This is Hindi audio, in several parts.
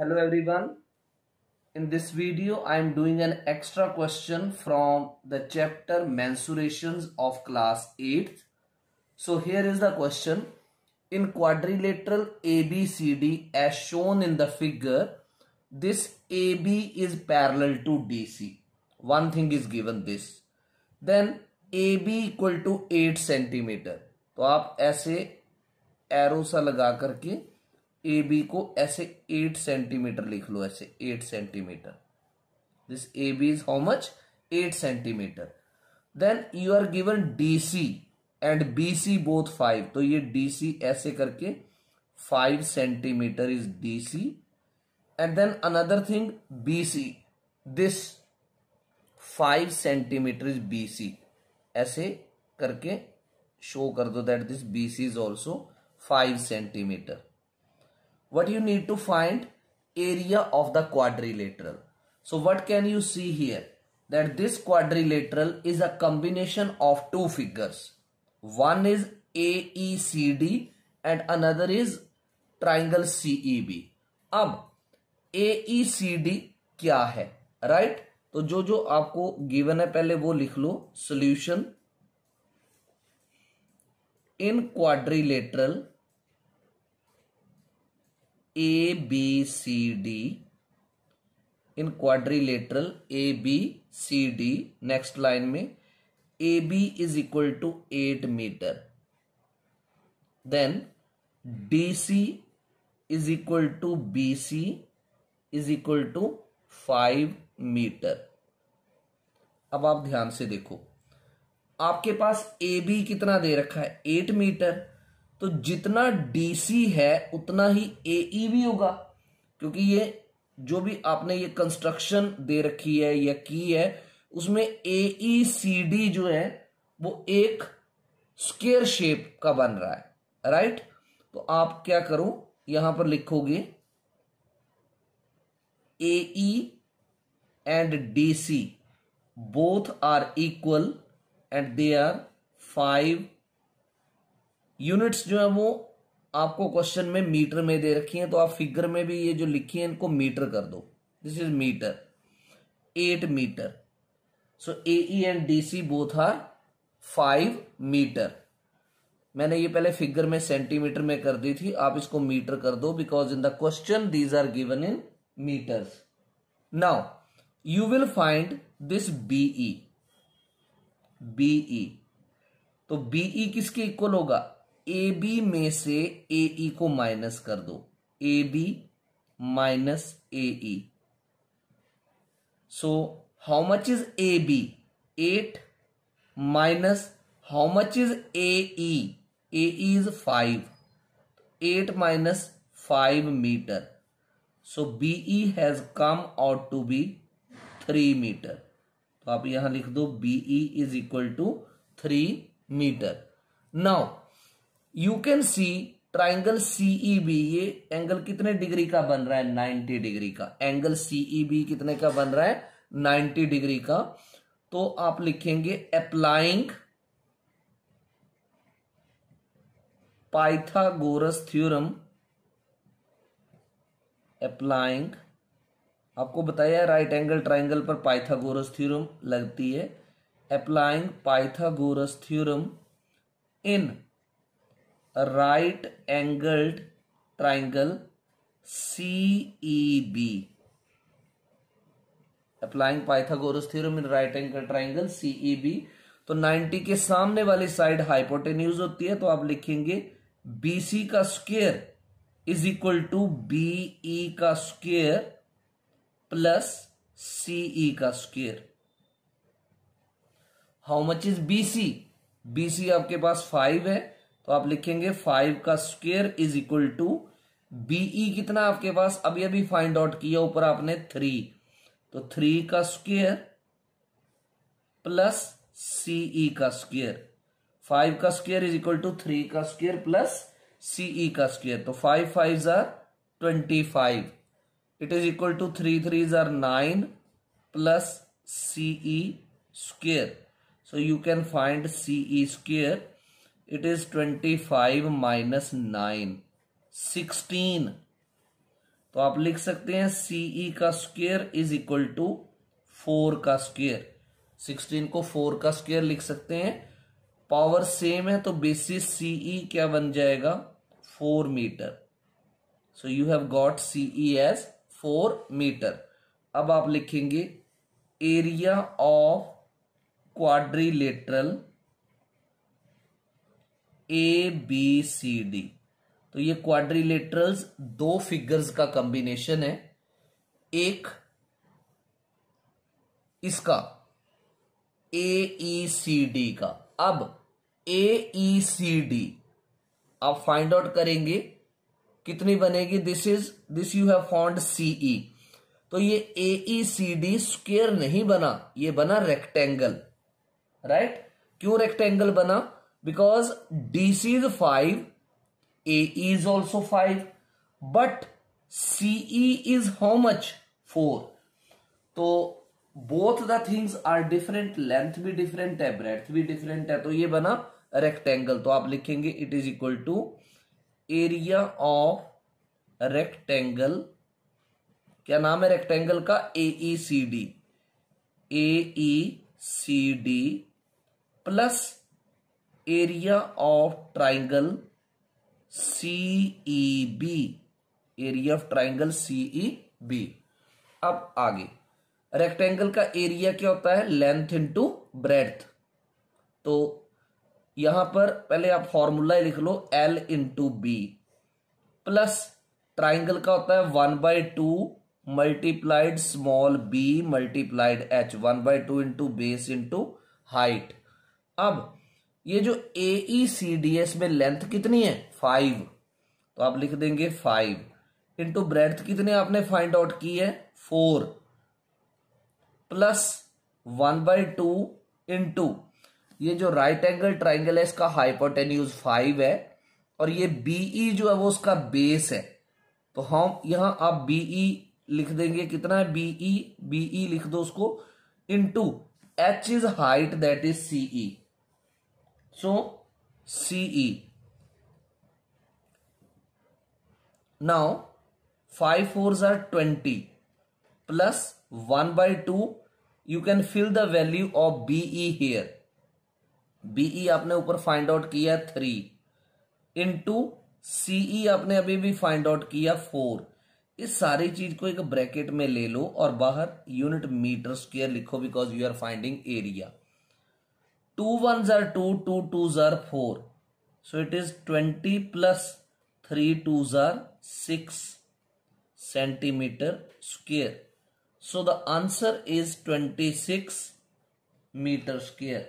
hello everyone in this video i am doing an extra question from the chapter mensurations of class 8 so here is the question in quadrilateral abcd as shown in the figure this ab is parallel to dc one thing is given this then ab equal to 8 centimeter तो आप ऐसे एरो सा लगा करके ए बी को ऐसे एट सेंटीमीटर लिख लो ऐसे eight centimetre this A B is how much eight centimetre then you are given D C and B C both five तो ये डी सी ऐसे करके five centimetre is D C and then another thing B C this five centimetre is B C ऐसे करके शो कर दो that this B C is also five centimetre what you need to find area of the quadrilateral so what can you see here that this quadrilateral is a combination of two figures one is AECD and another is triangle CEB ab AECD kya hai right? to jo jo aapko given hai pehle wo likh lo solution in quadrilateral A B C D in quadrilateral A B C D next line में A B is equal to eight metre then D C is equal to B C is equal to five metre अब आप ध्यान से देखो आपके पास ए बी कितना दे रखा है एट मीटर तो जितना डीसी है उतना ही ए e भी होगा क्योंकि ये जो भी आपने ये कंस्ट्रक्शन दे रखी है या की है उसमें ए सी डी जो है वो एक स्केयर शेप का बन रहा है राइट तो आप क्या करो यहां पर लिखोगे A and D C both are equal and they are five units जो है वो आपको क्वेश्चन में मीटर में दे रखी हैं तो आप फिगर में भी ये जो लिखी है इनको मीटर कर दो this is metre eight metre so A and D C both are five metre मैंने ये पहले फिगर में सेंटीमीटर में कर दी थी आप इसको मीटर कर दो because in the question these are given in metres now you will find this BE BE तो बीई e किसके इक्वल होगा ए बी में से ए ई e को माइनस कर दो A B minus A E so how much is A B eight minus how much is A E A is five eight minus five metre so B E has come out to be three metre तो आप यहां लिख दो B E is equal to three metre now you can see triangle CEB ये एंगल कितने डिग्री का बन रहा है 90 डिग्री का एंगल सीईबी e कितने का बन रहा है 90 डिग्री का तो आप लिखेंगे अप्लाइंग पाइथागोरस थ्योरम अप्लाइंग आपको बताया राइट एंगल ट्राइंगल पर पाइथागोरस थ्योरम लगती है applying Pythagoras theorem in right angled triangle C E B applying Pythagoras theorem in right angle triangle CE B तो 90 के सामने वाली साइड हाइपोटेन्यूज होती है तो आप लिखेंगे बीसी का square is equal to BE का स्क्वेयर प्लस सीई का square how much is B C आपके पास फाइव है तो आप लिखेंगे फाइव का square is equal to BE कितना आपके पास अभी अभी फाइंड आउट किया ऊपर आपने थ्री तो थ्री का स्क्वेयर प्लस सीई का स्क्वेयर फाइव का square is equal to three का स्क्वेयर प्लस सीई का स्क्वेयर तो five five are twenty five it is equal to three three जर nine plus CE square so you can find CE square it is twenty five minus nine sixteen तो आप लिख सकते हैं सीई e का square is equal to four का स्क्वेयर सिक्सटीन को फोर का स्क्वेयर लिख सकते हैं पावर सेम है तो बेसिस सीई e क्या बन जाएगा four metre so you have got CE as four metre अब आप लिखेंगे area of quadrilateral A B C D तो ये क्वाड्रिलेटरल्स दो फिगर्स का कॉम्बिनेशन है एक इसका ए ई सी डी का अब ए ई सी डी आप फाइंड आउट करेंगे कितनी बनेगी this is this you have found CE तो ये ए ई सी डी स्क्वेयर नहीं बना ये बना रेक्टेंगल राइट right? क्यों रेक्टेंगल बना because DC is 5, AE is also 5, but CE is how much? 4. So both the things are different, length भी different hai, breadth भी different है, तो ये बना rectangle, तो आप लिखेंगे it is equal to area of rectangle, क्या नाम है रेक्टेंगल का? AECD, AECD plus area of triangle CE B area of triangle CE B अब आगे रेक्टेंगल का एरिया क्या होता है लेंथ इनटू ब्रेथ तो यहां पर पहले आप फॉर्मूला लिख लो L into B plus triangle का होता है one by two multiplied small B multiplied H one by two into base into height अब ये जो A E C D S में लेंथ कितनी है फाइव तो आप लिख देंगे फाइव इंटू ब्रेथ कितने आपने फाइंड आउट की है four plus one by two into ये जो राइट एंगल ट्राइंगल है इसका हाइपोटेन्यूज फाइव है और ये बीई e जो है वो उसका बेस है तो हम यहां आप बीई e लिख देंगे कितना है बीई बीई e, लिख दो उसको into H is height that is CE So CE. Now 5 fours are 20 plus 1 by 2. You can fill the value of BE here. BE आपने ऊपर फाइंड आउट किया थ्री into सीई e आपने अभी भी फाइंड आउट किया फोर इस सारी चीज को एक ब्रैकेट में ले लो और बाहर यूनिट मीटर स्क्वायर लिखो because you are finding area two ones are two, two twos are four. So it is 20 plus 3 twos are 6 centimeter square. So the answer is 26 meter square.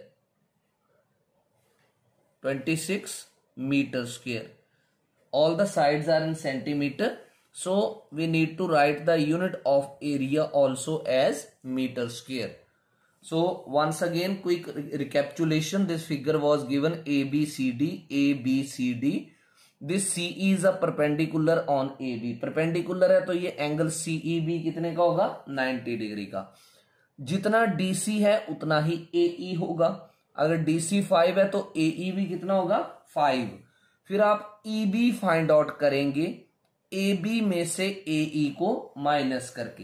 26 meter square. All the sides are in centimeter. So we need to write the unit of area also as meter square. So once again quick recapitulation this figure was given ABCD ABCD this CE is a perpendicular on AB perpendicular है तो ये angle CEB kitne ka hoga 90 degree का जितना DC है उतना ही AE होगा अगर DC 5 है तो AE bhi kitna hoga 5 फिर आप EB फाइंड आउट करेंगे AB में से AE को माइनस करके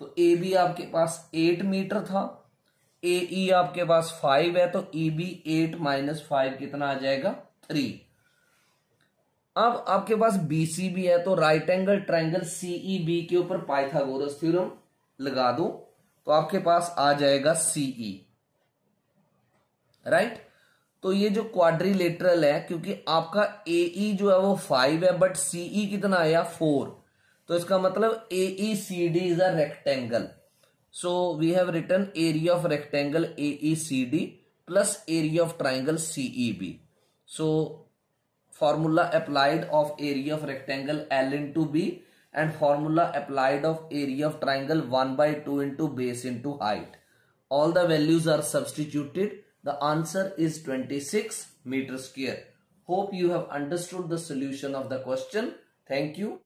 तो AB aapke paas 8 meter tha ए ई e आपके पास फाइव है तो E B eight minus five कितना आ जाएगा थ्री अब आपके पास बी सी भी है तो right angle triangle CE B के ऊपर पाइथागोरस थ्योरम लगा दो तो आपके पास आ जाएगा सीई राइट e. तो ये जो क्वाड्रिलेटरल है क्योंकि आपका ए e जो है वो फाइव है बट सीई कितना आया फोर तो इसका मतलब A C D is a rectangle So we have written area of rectangle AECD plus area of triangle CEB. So formula applied of area of rectangle L into B and formula applied of area of triangle 1 by 2 into base into height. All the values are substituted. The answer is 26 meter square. Hope you have understood the solution of the question. Thank you.